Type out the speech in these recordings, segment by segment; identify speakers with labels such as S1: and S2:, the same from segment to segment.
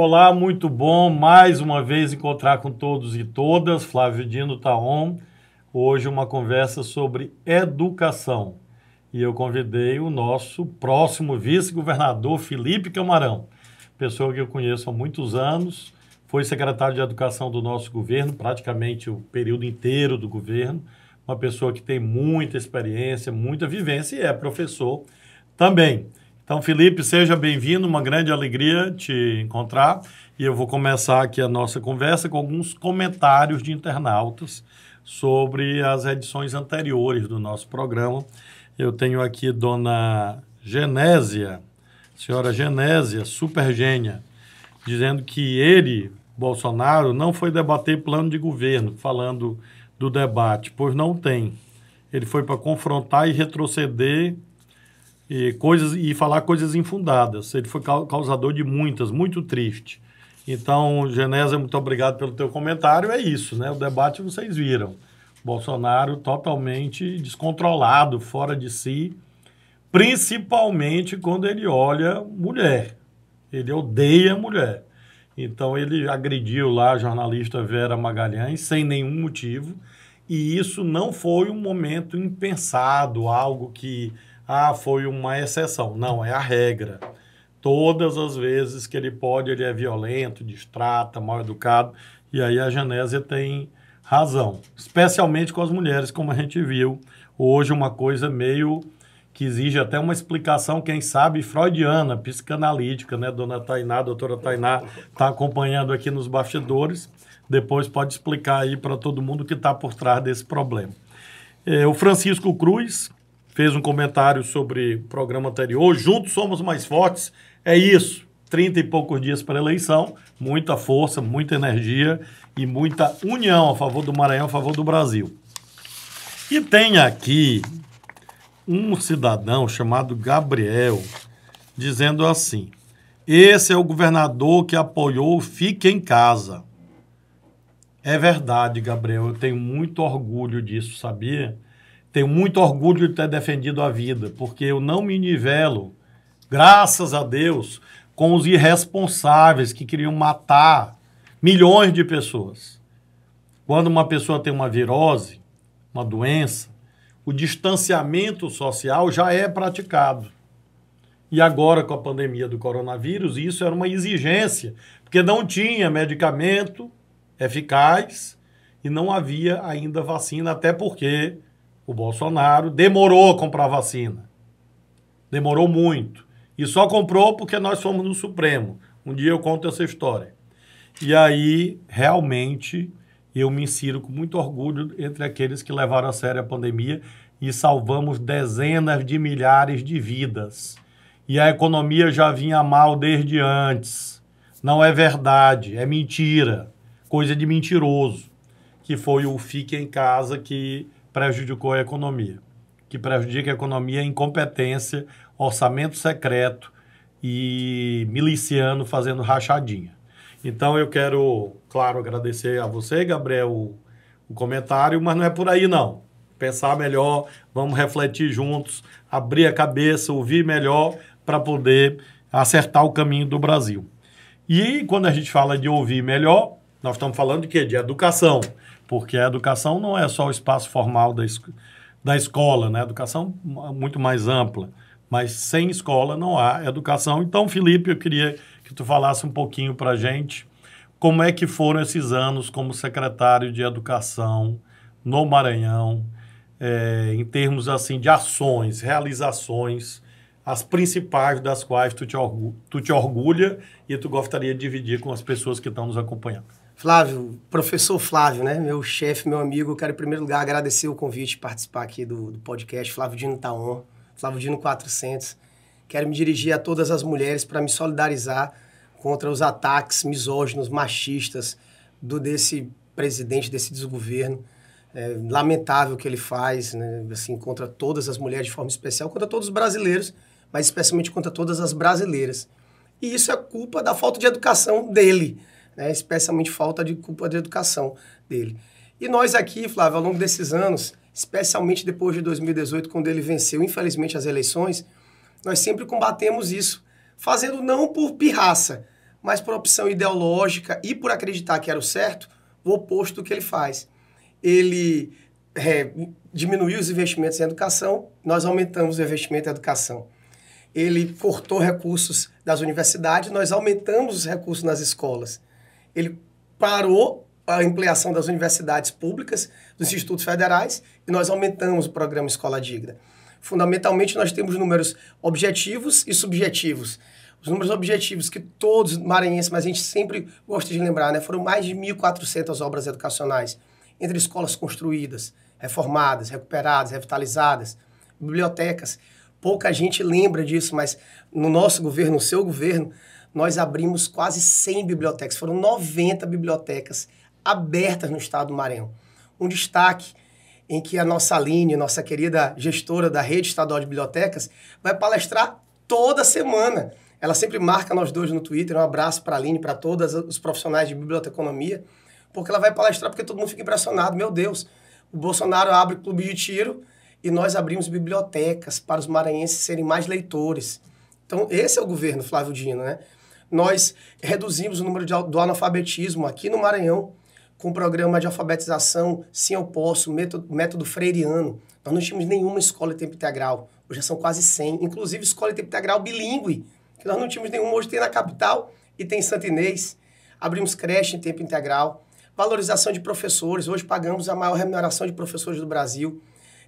S1: Olá, muito bom mais uma vez encontrar com todos e todas. Flávio Dino Taon. Tá Hoje uma conversa sobre educação. E eu convidei o nosso próximo vice-governador Felipe Camarão, pessoa que eu conheço há muitos anos, foi secretário de educação do nosso governo, praticamente o período inteiro do governo, uma pessoa que tem muita experiência, muita vivência e é professor também. Então, Felipe, seja bem-vindo, uma grande alegria te encontrar. E eu vou começar aqui a nossa conversa com alguns comentários de internautas sobre as edições anteriores do nosso programa. Eu tenho aqui Dona Genésia, senhora Genésia, supergênia, dizendo que ele, Bolsonaro, não foi debater plano de governo, falando do debate, pois não tem. Ele foi para confrontar e retroceder e, coisas, e falar coisas infundadas. Ele foi causador de muitas, muito triste. Então, Genésio, muito obrigado pelo teu comentário. É isso, né? O debate vocês viram. Bolsonaro totalmente descontrolado, fora de si, principalmente quando ele olha mulher. Ele odeia mulher. Então ele agrediu lá a jornalista Vera Magalhães sem nenhum motivo, e isso não foi um momento impensado, algo que ah, foi uma exceção. Não, é a regra. Todas as vezes que ele pode, ele é violento, distrata, mal educado. E aí a Genésia tem razão. Especialmente com as mulheres, como a gente viu. Hoje, uma coisa meio que exige até uma explicação, quem sabe, freudiana, psicanalítica, né? Dona Tainá, doutora Tainá, está acompanhando aqui nos bastidores. Depois pode explicar aí para todo mundo o que está por trás desse problema. É, o Francisco Cruz, fez um comentário sobre o programa anterior. Juntos somos mais fortes. É isso. Trinta e poucos dias para a eleição, muita força, muita energia e muita união a favor do Maranhão, a favor do Brasil. E tem aqui um cidadão chamado Gabriel dizendo assim: esse é o governador que apoiou Fique em Casa. É verdade, Gabriel, eu tenho muito orgulho disso, sabia? tenho muito orgulho de ter defendido a vida, porque eu não me nivelo, graças a Deus, com os irresponsáveis que queriam matar milhões de pessoas. Quando uma pessoa tem uma virose, uma doença, o distanciamento social já é praticado. E agora, com a pandemia do coronavírus, isso era uma exigência, porque não tinha medicamento eficaz e não havia ainda vacina, até porque o Bolsonaro demorou a comprar vacina. Demorou muito. E só comprou porque nós fomos no Supremo. Um dia eu conto essa história. E aí, realmente, eu me insiro com muito orgulho entre aqueles que levaram a sério a pandemia e salvamos dezenas de milhares de vidas. E a economia já vinha mal desde antes. Não é verdade, é mentira, coisa de mentiroso, que foi o fique em casa que prejudicou a economia. Que prejudica a economia é incompetência, orçamento secreto e miliciano fazendo rachadinha. Então eu quero, claro, agradecer a você, Gabriel, o, o comentário, mas não é por aí não. Pensar melhor, vamos refletir juntos, abrir a cabeça, ouvir melhor para poder acertar o caminho do Brasil. E quando a gente fala de ouvir melhor, nós estamos falando de quê? De educação porque a educação não é só o espaço formal da, es da escola, né? A educação muito mais ampla, mas sem escola não há educação. Então, Felipe, eu queria que tu falasse um pouquinho para gente como é que foram esses anos como secretário de Educação no Maranhão, é, em termos assim de ações, realizações, as principais das quais tu te, orgu tu te orgulha e tu gostaria de dividir com as pessoas que estão nos acompanhando.
S2: Flávio, professor Flávio, né? Meu chefe, meu amigo, eu quero em primeiro lugar agradecer o convite de participar aqui do, do podcast Flávio Dino Taon, tá Flávio Dino 400. Quero me dirigir a todas as mulheres para me solidarizar contra os ataques misóginos, machistas do desse presidente, desse desgoverno. É, lamentável que ele faz, né? assim, contra todas as mulheres de forma especial, contra todos os brasileiros, mas especialmente contra todas as brasileiras. E isso é culpa da falta de educação dele né? especialmente falta de culpa de educação dele. E nós aqui, Flávio, ao longo desses anos, especialmente depois de 2018, quando ele venceu, infelizmente, as eleições, nós sempre combatemos isso, fazendo não por pirraça, mas por opção ideológica e por acreditar que era o certo, o oposto do que ele faz. Ele é, diminuiu os investimentos em educação, nós aumentamos o investimento em educação. Ele cortou recursos das universidades, nós aumentamos os recursos nas escolas ele parou a ampliação das universidades públicas, dos institutos federais, e nós aumentamos o programa Escola Digna. Fundamentalmente, nós temos números objetivos e subjetivos. Os números objetivos que todos maranhenses, mas a gente sempre gosta de lembrar, né? foram mais de 1.400 obras educacionais, entre escolas construídas, reformadas, recuperadas, revitalizadas, bibliotecas. Pouca gente lembra disso, mas no nosso governo, no seu governo, nós abrimos quase 100 bibliotecas, foram 90 bibliotecas abertas no estado do Maranhão. Um destaque em que a nossa Aline, nossa querida gestora da rede estadual de bibliotecas, vai palestrar toda semana. Ela sempre marca nós dois no Twitter. Um abraço para a Aline, para todos os profissionais de biblioteconomia, porque ela vai palestrar porque todo mundo fica impressionado. Meu Deus, o Bolsonaro abre clube de tiro e nós abrimos bibliotecas para os maranhenses serem mais leitores. Então, esse é o governo Flávio Dino, né? Nós reduzimos o número de, do analfabetismo aqui no Maranhão com o programa de alfabetização Sim Eu Posso, método, método freiriano. Nós não tínhamos nenhuma escola em tempo integral. Hoje são quase 100, inclusive escola em tempo integral bilíngue, que nós não tínhamos nenhuma. Hoje tem na capital e tem em Santo Inês. Abrimos creche em tempo integral. Valorização de professores. Hoje pagamos a maior remuneração de professores do Brasil.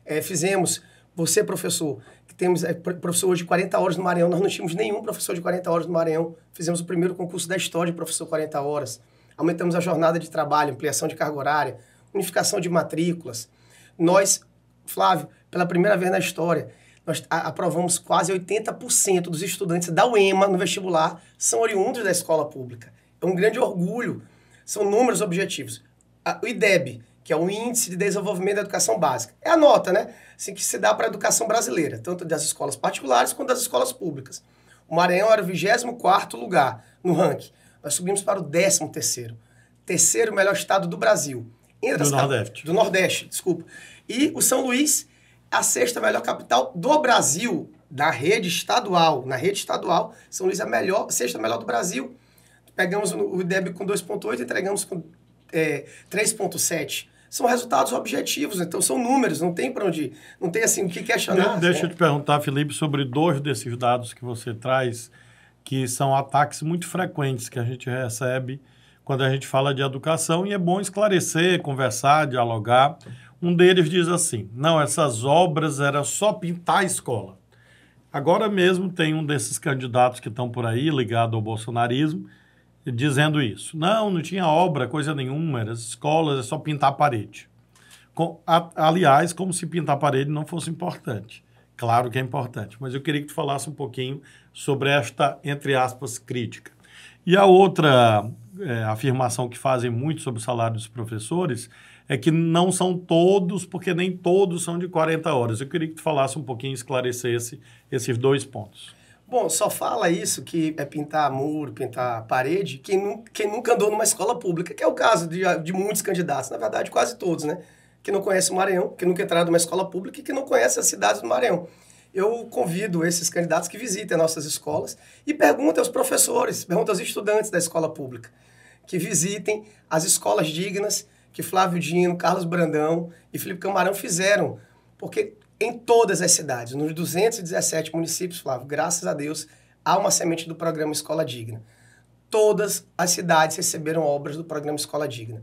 S2: É, fizemos, você professor, temos é, professor hoje 40 horas no Maranhão. Nós não tínhamos nenhum professor de 40 horas no Maranhão. Fizemos o primeiro concurso da história de professor 40 horas. Aumentamos a jornada de trabalho, ampliação de carga horária, unificação de matrículas. Nós, Flávio, pela primeira vez na história, nós aprovamos quase 80% dos estudantes da UEMA no vestibular são oriundos da escola pública. É um grande orgulho. São números objetivos. o IDEB, que é o Índice de Desenvolvimento da Educação Básica. É a nota, né? Assim que se dá para a educação brasileira, tanto das escolas particulares quanto das escolas públicas. O Maranhão era o 24 lugar no ranking. Nós subimos para o 13 terceiro Terceiro melhor estado do Brasil. Entre do Nordeste. Do Nordeste, desculpa. E o São Luís, a sexta melhor capital do Brasil, da rede estadual. Na rede estadual, São Luís é a melhor, sexta melhor do Brasil. Pegamos o IDEB com 2,8, entregamos com é, 3,7 são resultados objetivos, então são números, não tem para onde, não tem assim o que chamar De, deixa né? eu
S1: te perguntar, Felipe, sobre dois desses dados que você traz, que são ataques muito frequentes que a gente recebe quando a gente fala de educação, e é bom esclarecer, conversar, dialogar. Um deles diz assim: não, essas obras era só pintar a escola. Agora mesmo tem um desses candidatos que estão por aí ligado ao bolsonarismo dizendo isso. Não, não tinha obra, coisa nenhuma, era escolas, é só pintar a parede. Com, a, aliás, como se pintar a parede não fosse importante. Claro que é importante, mas eu queria que tu falasse um pouquinho sobre esta, entre aspas, crítica. E a outra é, afirmação que fazem muito sobre o salário dos professores é que não são todos, porque nem todos são de 40 horas. Eu queria que tu falasse um pouquinho, esclarecesse esses dois pontos.
S2: Bom, só fala isso que é pintar muro, pintar parede, quem, nu quem nunca andou numa escola pública, que é o caso de, de muitos candidatos, na verdade quase todos, né? Que não conhece o Maranhão, que nunca entraram numa escola pública e que não conhece as cidades do Maranhão. Eu convido esses candidatos que visitem nossas escolas e perguntem aos professores, perguntem aos estudantes da escola pública, que visitem as escolas dignas que Flávio Dino, Carlos Brandão e Felipe Camarão fizeram, porque em todas as cidades, nos 217 municípios, Flávio, graças a Deus, há uma semente do programa Escola Digna. Todas as cidades receberam obras do programa Escola Digna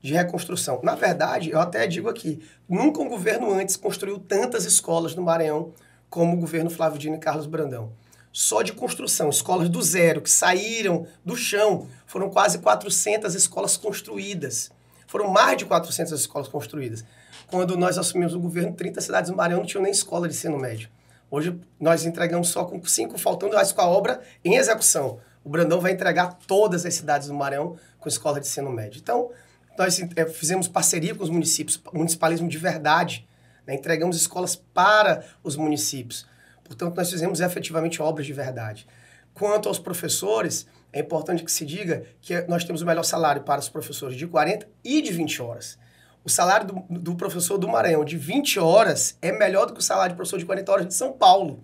S2: de reconstrução. Na verdade, eu até digo aqui, nunca um governo antes construiu tantas escolas no Maranhão como o governo Flávio Dino e Carlos Brandão. Só de construção, escolas do zero, que saíram do chão, foram quase 400 escolas construídas. Foram mais de 400 escolas construídas. Quando nós assumimos o governo, 30 cidades do Maranhão não tinham nem escola de ensino médio. Hoje nós entregamos só com cinco, faltando mais com a obra em execução. O Brandão vai entregar todas as cidades do Maranhão com escola de ensino médio. Então, nós é, fizemos parceria com os municípios, municipalismo de verdade. Né? Entregamos escolas para os municípios. Portanto, nós fizemos efetivamente obras de verdade. Quanto aos professores, é importante que se diga que nós temos o melhor salário para os professores de 40 e de 20 horas o salário do, do, professor do Maranhão de 20 horas é melhor do que o salário do professor de 40 horas de São Paulo.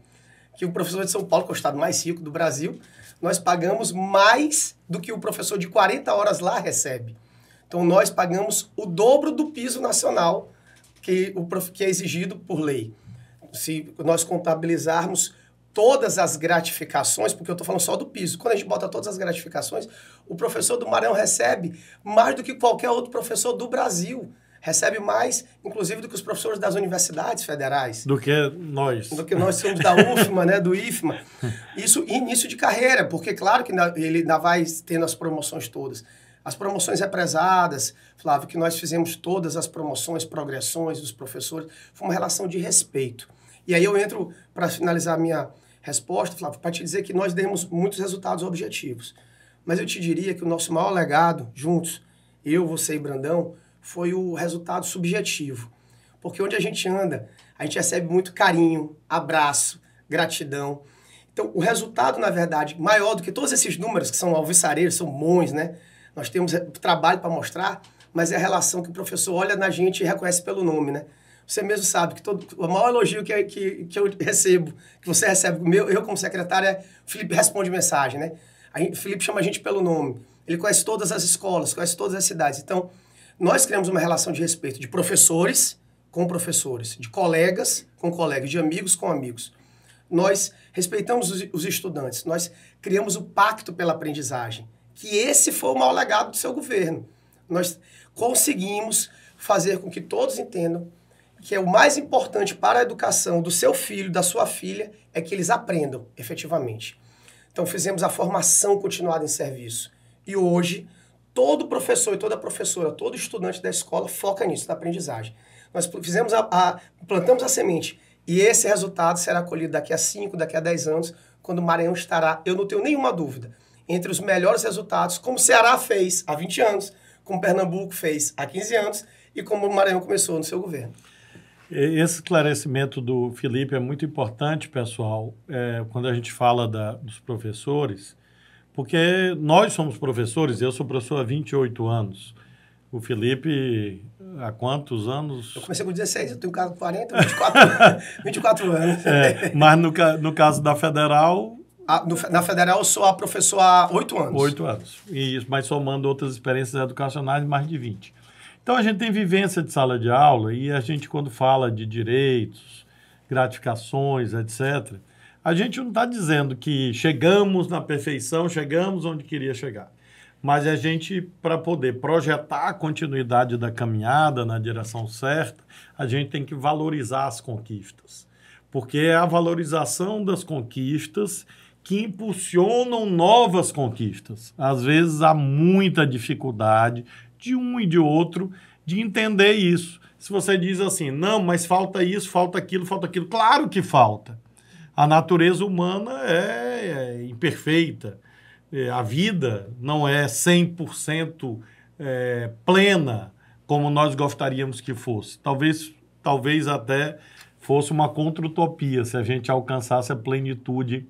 S2: Que o professor de São Paulo, que é o estado mais rico do Brasil, nós pagamos mais do que o professor de 40 horas lá recebe. Então, nós pagamos o dobro do piso nacional que, o prof, que é exigido por lei. Se nós contabilizarmos todas as gratificações, porque eu estou falando só do piso. Quando a gente bota todas as gratificações, o professor do Maranhão recebe mais do que qualquer outro professor do Brasil recebe mais, inclusive, do que os professores das universidades federais.
S1: Do que nós. Do que nós somos da
S2: UFMA, né, do IFMA. Isso início de carreira, porque claro que ele ainda vai tendo as promoções todas. As promoções represadas, Flávio, que nós fizemos todas as promoções, progressões dos professores, foi uma relação de respeito. E aí eu entro, para finalizar a minha resposta, Flávio, para te dizer que nós demos muitos resultados objetivos. Mas eu te diria que o nosso maior legado, juntos, eu, você e Brandão, foi o resultado subjetivo. Porque onde a gente anda, a gente recebe muito carinho, abraço, gratidão. Então, o resultado, na verdade, maior do que todos esses números, que são alvissareiros, são bons, né? Nós temos eh, trabalho para mostrar, mas é a relação que o professor olha na gente e reconhece pelo nome, né? Você mesmo sabe que todo, o maior elogio que, que, que eu recebo, que você recebe, meu, eu como secretário, é Felipe responde mensagem, né? Felipe chama a gente pelo nome. Ele conhece todas as escolas, conhece todas as cidades. Então, nós criamos uma relação de respeito de professores com professores, de colegas com colegas, de amigos com amigos. Nós respeitamos os, os estudantes, nós criamos o pacto pela aprendizagem, que esse foi o maior legado do seu governo. Nós conseguimos fazer com que todos entendam que é o mais importante para a educação do seu filho, da sua filha, é que eles aprendam efetivamente. Então fizemos a formação continuada em serviço. E hoje Todo professor e toda professora, todo estudante da escola foca nisso, na aprendizagem. Nós fizemos a, a, plantamos a semente e esse resultado será colhido daqui a 5, daqui a 10 anos, quando o Maranhão estará, eu não tenho nenhuma dúvida, entre os melhores resultados, como o Ceará fez há 20 anos, como Pernambuco fez há 15 anos e como o Maranhão começou no seu governo.
S1: Esse esclarecimento do Felipe é muito importante, pessoal. É, quando a gente fala da, dos professores, porque nós somos professores, eu sou professor há 28 anos. O Felipe, há quantos anos?
S2: Eu comecei com 16, eu tenho 40, 24, 24 anos. É, mas no, no caso da Federal... A, ah, no, na Federal eu sou a professora há 8 anos. 8 anos,
S1: e, mas somando outras experiências educacionais, mais de 20. Então a gente tem vivência de sala de aula e a gente quando fala de direitos, gratificações, etc., a gente não está dizendo que chegamos na perfeição, chegamos onde queria chegar. Mas a gente, para poder projetar a continuidade da caminhada na direção certa, a gente tem que valorizar as conquistas. Porque é a valorização das conquistas que impulsionam novas conquistas. Às vezes há muita dificuldade de um e de outro de entender isso. Se você diz assim, não, mas falta isso, falta aquilo, falta aquilo, claro que falta. A natureza humana é, é imperfeita. É, a vida não é 100% é, plena como nós gostaríamos que fosse. Talvez, talvez até fosse uma contra-utopia se a gente alcançasse a plenitude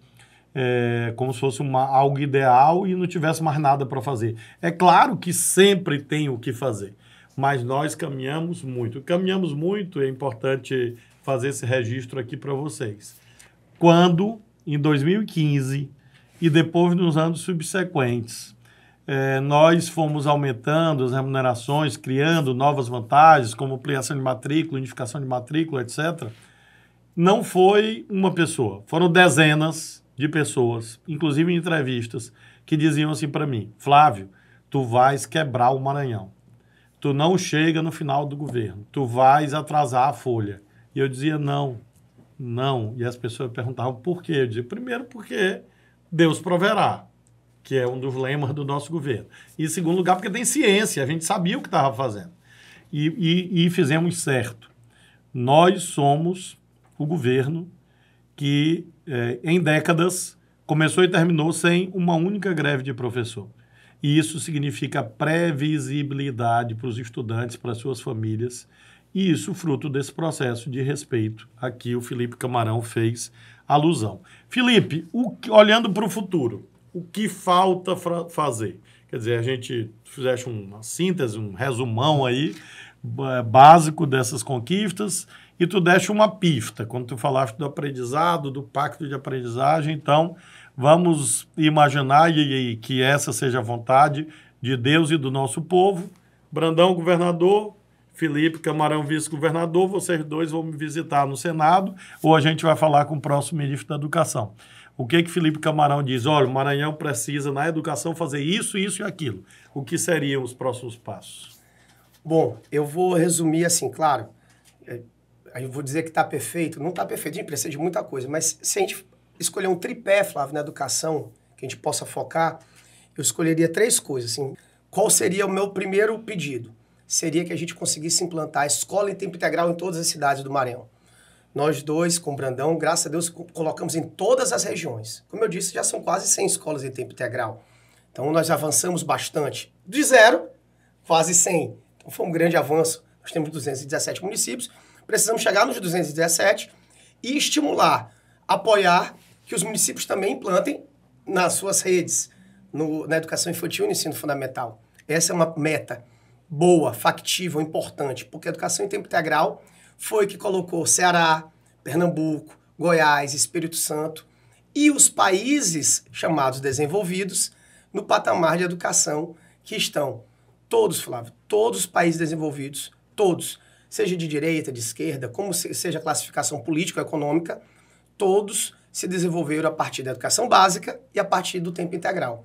S1: é, como se fosse uma, algo ideal e não tivesse mais nada para fazer. É claro que sempre tem o que fazer, mas nós caminhamos muito. Caminhamos muito, é importante fazer esse registro aqui para vocês quando, em 2015 e depois nos anos subsequentes, é, nós fomos aumentando as remunerações, criando novas vantagens, como ampliação de matrícula, unificação de matrícula, etc. Não foi uma pessoa, foram dezenas de pessoas, inclusive em entrevistas, que diziam assim para mim: Flávio, tu vais quebrar o Maranhão. Tu não chega no final do governo, tu vais atrasar a folha. E eu dizia: não, não. E as pessoas perguntavam por quê. Eu digo, primeiro, porque Deus proverá, que é um dos lemas do nosso governo. E, em segundo lugar, porque tem ciência, a gente sabia o que estava fazendo. E, e, e fizemos certo. Nós somos o governo que, eh, em décadas, começou e terminou sem uma única greve de professor. E isso significa previsibilidade para os estudantes, para suas famílias e isso fruto desse processo de respeito a que o Felipe Camarão fez alusão. Felipe, que, olhando para o futuro, o que falta fazer? Quer dizer, a gente fizesse uma síntese, um resumão aí básico dessas conquistas e tu deste uma pista quando tu falaste do aprendizado, do pacto de aprendizagem. Então, vamos imaginar e, e que essa seja a vontade de Deus e do nosso povo. Brandão, governador, Felipe Camarão, vice-governador, vocês dois vão me visitar no Senado ou a gente vai falar com o próximo ministro da Educação. O que que Felipe Camarão diz? Olha, o Maranhão precisa na educação fazer isso, isso e aquilo. O que seriam os próximos passos?
S2: Bom, eu vou resumir assim, claro. É, eu vou dizer que está perfeito. Não está perfeito, a gente precisa de muita coisa. Mas se a gente escolher um tripé, Flávio, na educação, que a gente possa focar, eu escolheria três coisas. Assim, qual seria o meu primeiro pedido? seria que a gente conseguisse implantar a escola em tempo integral em todas as cidades do Maranhão. Nós dois, com o Brandão, graças a Deus, colocamos em todas as regiões. Como eu disse, já são quase 100 escolas em tempo integral. Então, nós avançamos bastante. De zero, quase 100. Então, foi um grande avanço. Nós temos 217 municípios. Precisamos chegar nos 217 e estimular, apoiar que os municípios também implantem nas suas redes, no, na educação infantil e no ensino fundamental. Essa é uma meta boa, factível, importante, porque a educação em tempo integral foi que colocou Ceará, Pernambuco, Goiás, Espírito Santo e os países chamados desenvolvidos no patamar de educação que estão todos, Flávio, todos os países desenvolvidos, todos, seja de direita, de esquerda, como seja a classificação política ou econômica, todos se desenvolveram a partir da educação básica e a partir do tempo integral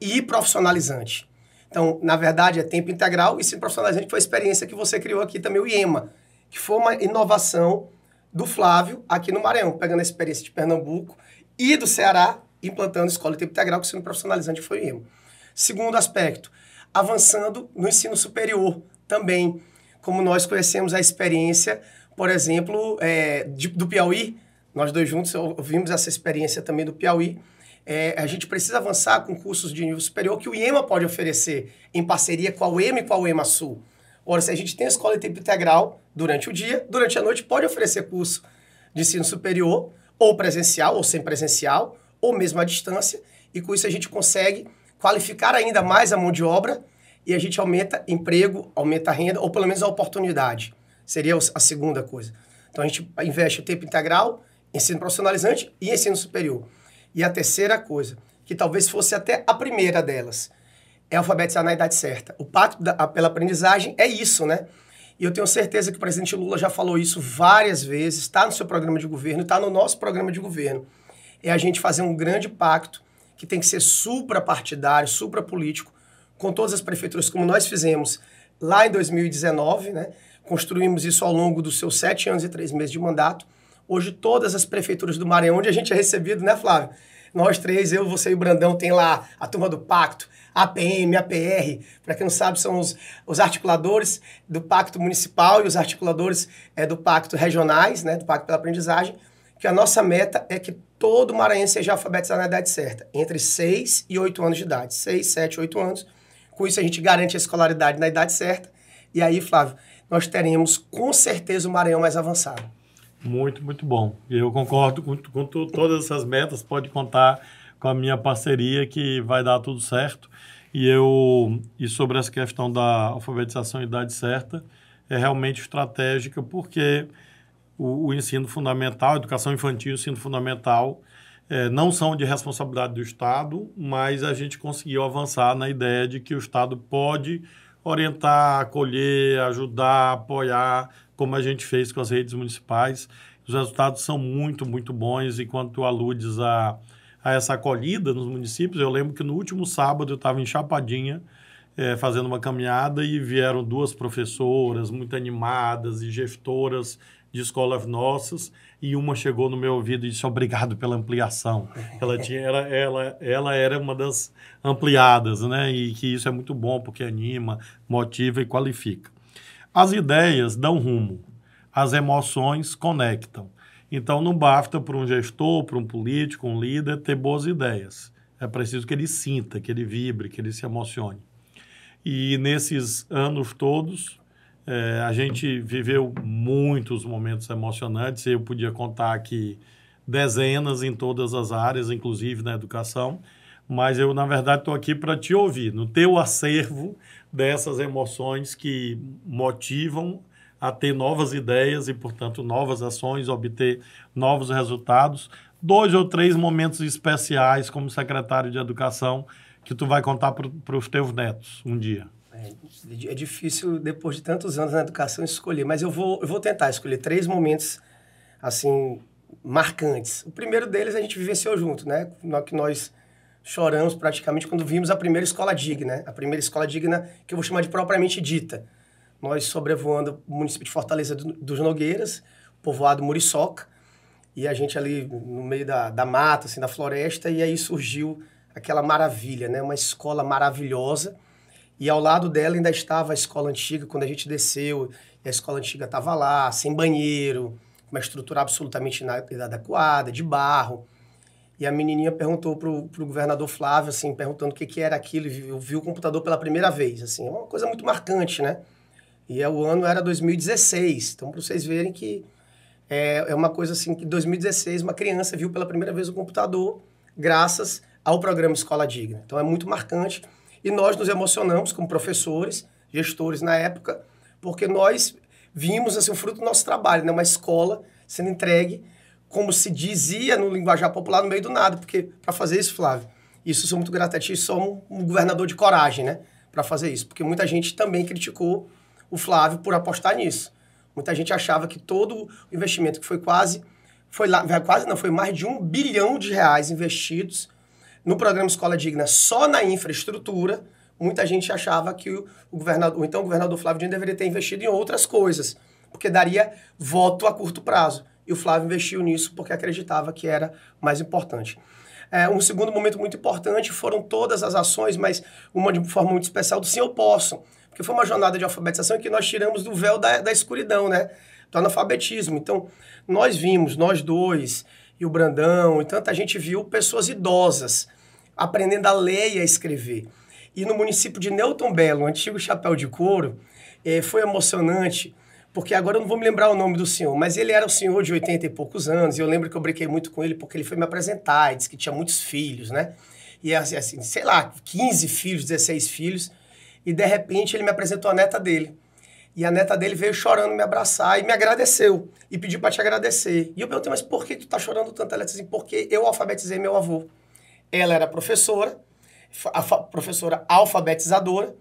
S2: e profissionalizante. Então, na verdade, é tempo integral e se profissionalizante foi a experiência que você criou aqui também, o IEMA, que foi uma inovação do Flávio aqui no Maranhão, pegando a experiência de Pernambuco e do Ceará, implantando escola de tempo integral, que sendo profissionalizante foi o IEMA. Segundo aspecto, avançando no ensino superior também, como nós conhecemos a experiência, por exemplo, é, de, do Piauí, nós dois juntos ouvimos essa experiência também do Piauí, é, a gente precisa avançar com cursos de nível superior que o IEMA pode oferecer em parceria com a UEM e com a UEMA Sul. Ora, se a gente tem a escola em tempo integral durante o dia, durante a noite pode oferecer curso de ensino superior, ou presencial, ou sem presencial, ou mesmo à distância, e com isso a gente consegue qualificar ainda mais a mão de obra e a gente aumenta emprego, aumenta a renda, ou pelo menos a oportunidade. Seria a segunda coisa. Então a gente investe o tempo integral, ensino profissionalizante e ensino superior. E a terceira coisa, que talvez fosse até a primeira delas, é alfabetizar na idade certa. O pacto da, pela aprendizagem é isso, né? E eu tenho certeza que o presidente Lula já falou isso várias vezes, está no seu programa de governo, está no nosso programa de governo. É a gente fazer um grande pacto que tem que ser suprapartidário, suprapolítico, com todas as prefeituras, como nós fizemos lá em 2019, né? Construímos isso ao longo dos seus sete anos e três meses de mandato Hoje, todas as prefeituras do Maranhão, onde a gente é recebido, né, Flávio? Nós três, eu, você e o Brandão, tem lá a turma do Pacto, APM, APR, para quem não sabe, são os, os articuladores do Pacto Municipal e os articuladores é, do Pacto Regionais, né, do Pacto pela Aprendizagem, que a nossa meta é que todo maranhense seja alfabetizado na idade certa, entre 6 e 8 anos de idade, 6, 7, 8 anos. Com isso, a gente garante a escolaridade na idade certa. E aí, Flávio, nós teremos com certeza o Maranhão mais avançado.
S1: Muito, muito bom. Eu concordo com, com tu, todas essas metas. Pode contar com a minha parceria que vai dar tudo certo. E eu e sobre essa questão da alfabetização e idade certa é realmente estratégica porque o, o ensino fundamental, a educação infantil, o ensino fundamental é, não são de responsabilidade do Estado, mas a gente conseguiu avançar na ideia de que o Estado pode orientar, acolher, ajudar, apoiar como a gente fez com as redes municipais. Os resultados são muito, muito bons. Enquanto tu aludes a, a essa acolhida nos municípios, eu lembro que no último sábado eu estava em Chapadinha, é, fazendo uma caminhada e vieram duas professoras muito animadas e gestoras de escolas nossas e uma chegou no meu ouvido e disse obrigado pela ampliação. Ela tinha ela, ela era uma das ampliadas, né? E que isso é muito bom porque anima, motiva e qualifica. As ideias dão rumo, as emoções conectam. Então não basta para um gestor, para um político, um líder ter boas ideias. É preciso que ele sinta, que ele vibre, que ele se emocione. E nesses anos todos, é, a gente viveu muitos momentos emocionantes. Eu podia contar aqui dezenas em todas as áreas, inclusive na educação mas eu, na verdade, estou aqui para te ouvir, no teu acervo dessas emoções que motivam a ter novas ideias e, portanto, novas ações, obter novos resultados. Dois ou três momentos especiais como secretário de Educação que tu vai contar para os teus netos um dia. É,
S2: é, difícil, depois de tantos anos na educação, escolher, mas eu vou, eu vou tentar escolher três momentos, assim, marcantes. O primeiro deles a gente vivenciou junto, né? Que nós choramos praticamente quando vimos a primeira escola digna, a primeira escola digna que eu vou chamar de propriamente dita. Nós sobrevoando o município de Fortaleza dos Nogueiras, povoado Muriçoca, e a gente ali no meio da, da mata, assim, da floresta, e aí surgiu aquela maravilha, né? Uma escola maravilhosa. E ao lado dela ainda estava a escola antiga, quando a gente desceu, e a escola antiga estava lá, sem banheiro, uma estrutura absolutamente inadequada, de barro. E a menininha perguntou pro, pro governador Flávio, assim, perguntando o que, que era aquilo. viu, viu o computador pela primeira vez, assim. É uma coisa muito marcante, né? E é, o ano era 2016. Então, para vocês verem que é, é uma coisa assim que 2016 uma criança viu pela primeira vez o computador graças ao programa Escola Digna. Então, é muito marcante. E nós nos emocionamos como professores, gestores na época, porque nós vimos assim, o fruto do nosso trabalho, né? Uma escola sendo entregue como se dizia no linguajar popular, no meio do nada, porque para fazer isso, Flávio, isso sou muito grato a ti, sou um, governador de coragem, né, para fazer isso, porque muita gente também criticou o Flávio por apostar nisso. Muita gente achava que todo o investimento que foi quase foi lá, quase não, foi mais de um bilhão de reais investidos no programa Escola Digna só na infraestrutura, muita gente achava que o, governador, ou então o governador Flávio Dino deveria ter investido em outras coisas, porque daria voto a curto prazo e o Flávio investiu nisso porque acreditava que era mais importante. É, um segundo momento muito importante foram todas as ações, mas uma de forma muito especial do Sim Eu Posso, porque foi uma jornada de alfabetização que nós tiramos do véu da, da escuridão, né? Do analfabetismo. Então, nós vimos, nós dois, e o Brandão, e tanta gente viu pessoas idosas aprendendo a ler e a escrever. E no município de Newton Belo, antigo chapéu de couro, eh, foi emocionante porque agora eu não vou me lembrar o nome do senhor, mas ele era um senhor de 80 e poucos anos, e eu lembro que eu brinquei muito com ele porque ele foi me apresentar e disse que tinha muitos filhos, né? E assim, assim sei lá, 15 filhos, 16 filhos, e de repente ele me apresentou a neta dele. E a neta dele veio chorando me abraçar e me agradeceu, e pediu para te agradecer. E eu perguntei, mas por que tu tá chorando tanto? Ela disse assim, porque eu alfabetizei meu avô. Ela era professora, professora alfabetizadora,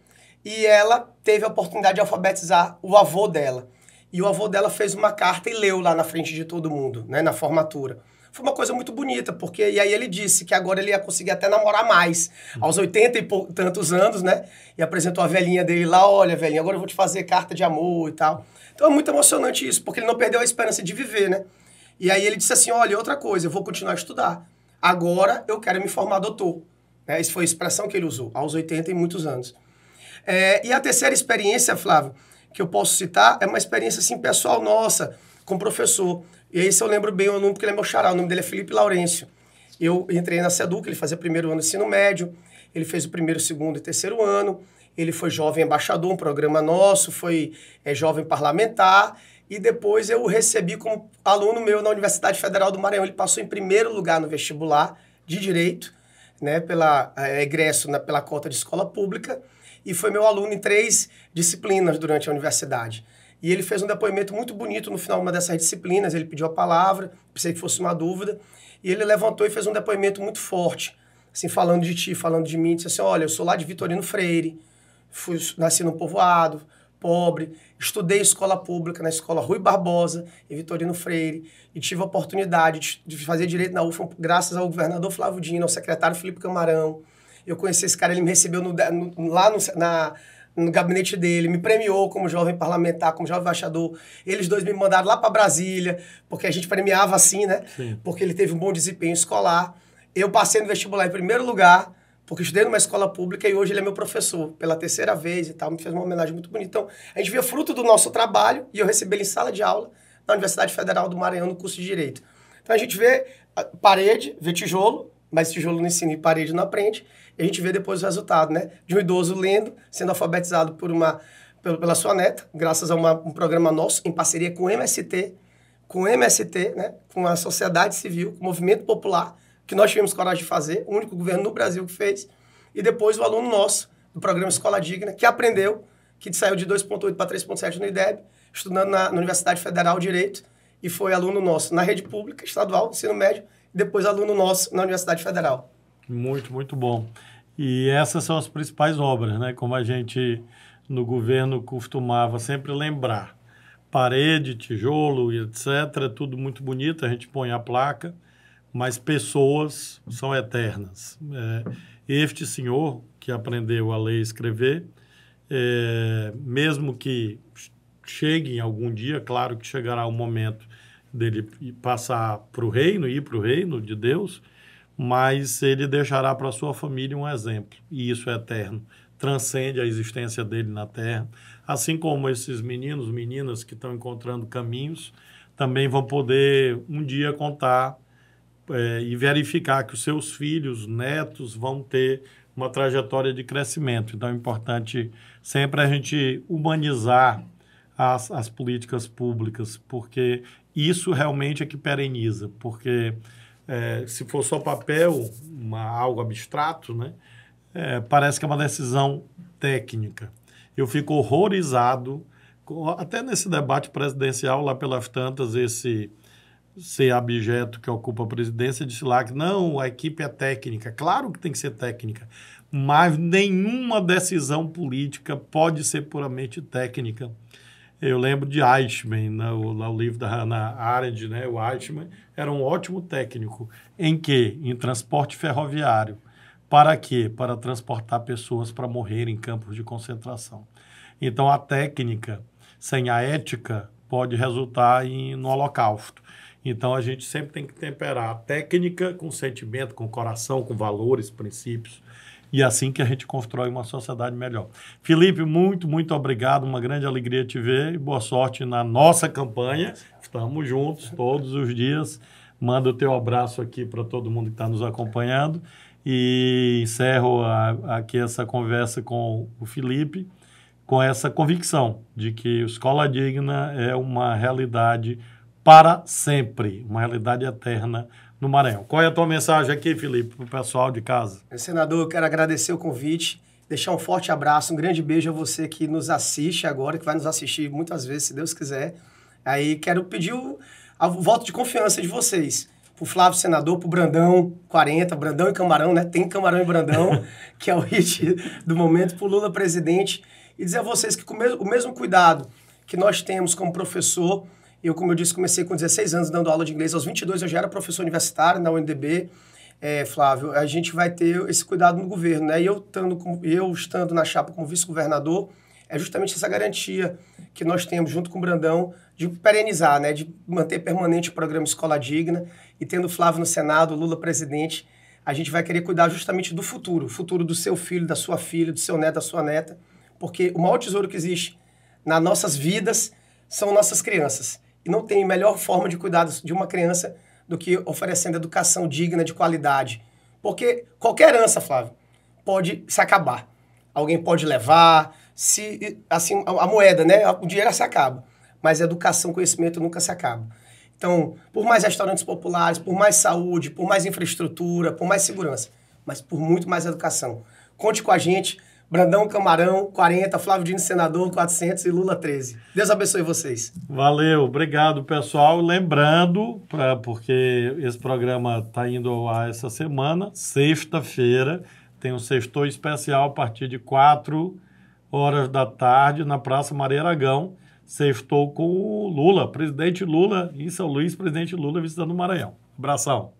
S2: e ela teve a oportunidade de alfabetizar o avô dela. E o avô dela fez uma carta e leu lá na frente de todo mundo, né, na formatura. Foi uma coisa muito bonita, porque e aí ele disse que agora ele ia conseguir até namorar mais, uhum. aos 80 e tantos anos, né? E apresentou a velhinha dele lá, olha, velhinha, agora eu vou te fazer carta de amor e tal. Então é muito emocionante isso, porque ele não perdeu a esperança de viver, né? E aí ele disse assim, olha, outra coisa, eu vou continuar a estudar. Agora eu quero me formar doutor. Né? Essa foi a expressão que ele usou, aos 80 e muitos anos. É, e a terceira experiência, Flávio, que eu posso citar é uma experiência assim pessoal nossa com o professor. E esse eu lembro bem o nome, porque ele é meu xará, o nome dele é Felipe Laurencio. Eu entrei na SEDUC, ele fazia primeiro ano de ensino médio, ele fez o primeiro, segundo e terceiro ano, ele foi jovem embaixador, um programa nosso, foi é, jovem parlamentar, e depois eu o recebi como aluno meu na Universidade Federal do Maranhão. Ele passou em primeiro lugar no vestibular de Direito, né, pela é, egresso na, pela cota de escola pública, e foi meu aluno em três disciplinas durante a universidade. E ele fez um depoimento muito bonito no final de uma dessas disciplinas. Ele pediu a palavra, pensei que fosse uma dúvida, e ele levantou e fez um depoimento muito forte, assim, falando de ti, falando de mim. Disse assim: Olha, eu sou lá de Vitorino Freire, fui, nasci num povoado, pobre, estudei escola pública na escola Rui Barbosa e Vitorino Freire, e tive a oportunidade de, de fazer direito na UFAM graças ao governador Flávio Dino, ao secretário Felipe Camarão eu conheci esse cara, ele me recebeu no, no, lá no, na, no gabinete dele, me premiou como jovem parlamentar, como jovem embaixador. Eles dois me mandaram lá para Brasília, porque a gente premiava assim, né? Sim. Porque ele teve um bom desempenho escolar. Eu passei no vestibular em primeiro lugar, porque estudei numa escola pública e hoje ele é meu professor, pela terceira vez e tal, me fez uma homenagem muito bonita. Então, a gente vê fruto do nosso trabalho e eu recebi ele em sala de aula na Universidade Federal do Maranhão no curso de Direito. Então, a gente vê ah, parede, vê tijolo, mas tijolo não ensina e parede não aprende a gente vê depois o resultado, né? De um idoso lendo, sendo alfabetizado por uma, pela sua neta, graças a uma, um programa nosso, em parceria com o MST, com o MST, né? com a sociedade civil, com o movimento popular, que nós tivemos coragem de fazer, o único governo no Brasil que fez, e depois o aluno nosso, do programa Escola Digna, que aprendeu, que saiu de 2,8 para 3,7 no IDEB, estudando na, na Universidade Federal de Direito, e foi aluno nosso na rede pública, estadual, ensino médio, e depois aluno nosso na Universidade Federal.
S1: Muito, muito bom. E essas são as principais obras, né? Como a gente no governo costumava sempre lembrar. Parede, tijolo e etc. É tudo muito bonito, a gente põe a placa, mas pessoas são eternas. É, este senhor que aprendeu a ler e escrever, é, mesmo que chegue algum dia, claro que chegará o momento dele passar para o reino, ir para o reino de Deus, mas ele deixará para sua família um exemplo, e isso é eterno, transcende a existência dele na terra. Assim como esses meninos, meninas que estão encontrando caminhos, também vão poder um dia contar é, e verificar que os seus filhos, netos, vão ter uma trajetória de crescimento. Então é importante sempre a gente humanizar as, as políticas públicas, porque isso realmente é que pereniza, porque é, se for só papel, uma, algo abstrato, né? É, parece que é uma decisão técnica. Eu fico horrorizado, com, até nesse debate presidencial, lá pelas tantas, esse ser abjeto que ocupa a presidência disse lá que não, a equipe é técnica. Claro que tem que ser técnica, mas nenhuma decisão política pode ser puramente técnica. Eu lembro de Eichmann, no, né, livro da Hannah Arendt, né? o Eichmann era um ótimo técnico. Em que? Em transporte ferroviário. Para quê? Para transportar pessoas para morrer em campos de concentração. Então, a técnica sem a ética pode resultar em, no holocausto. Então, a gente sempre tem que temperar a técnica com sentimento, com coração, com valores, princípios e é assim que a gente constrói uma sociedade melhor. Felipe, muito, muito obrigado, uma grande alegria te ver e boa sorte na nossa campanha. Estamos juntos todos os dias. Manda o teu abraço aqui para todo mundo que está nos acompanhando e encerro a, aqui essa conversa com o Felipe com essa convicção de que escola digna é uma realidade para sempre, uma realidade eterna no Maranhão. Qual é a tua mensagem aqui, Felipe, para o pessoal de casa?
S2: É, senador, eu quero agradecer o convite, deixar um forte abraço, um grande beijo a você que nos assiste agora, que vai nos assistir muitas vezes, se Deus quiser. Aí quero pedir o, a, o voto de confiança de vocês. Pro Flávio Senador, pro Brandão 40, Brandão e Camarão, né? Tem Camarão e Brandão, que é o hit do momento, pro Lula presidente. E dizer a vocês que com o mesmo, o mesmo cuidado que nós temos como professor, eu, como eu disse, comecei com 16 anos dando aula de inglês. Aos 22 eu já era professor universitário na UNDB. É, Flávio, a gente vai ter esse cuidado no governo, né? E eu, tando com, eu estando na chapa como vice-governador, é justamente essa garantia que nós temos junto com o Brandão de perenizar, né? De manter permanente o programa Escola Digna. E tendo Flávio no Senado, Lula presidente, a gente vai querer cuidar justamente do futuro, o futuro do seu filho, da sua filha, do seu neto, da sua neta, porque o maior tesouro que existe nas nossas vidas são nossas crianças. E não tem melhor forma de cuidar de uma criança do que oferecendo educação digna, de qualidade. Porque qualquer herança, Flávio, pode se acabar. Alguém pode levar, se assim a, a moeda, né? O dinheiro se acaba, mas educação, conhecimento nunca se acaba. Então, por mais restaurantes populares, por mais saúde, por mais infraestrutura, por mais segurança, mas por muito mais educação. Conte com a gente. Brandão Camarão, 40, Flávio Dino Senador, 400 e Lula 13. Deus abençoe vocês.
S1: Valeu, obrigado pessoal. Lembrando, pra, porque esse programa está indo ao ar essa semana, sexta-feira, tem um sexto especial a partir de 4 horas da tarde na Praça Maria Aragão. Sextou com o Lula, presidente Lula, em São Luís, presidente Lula visitando o Maranhão. Abração.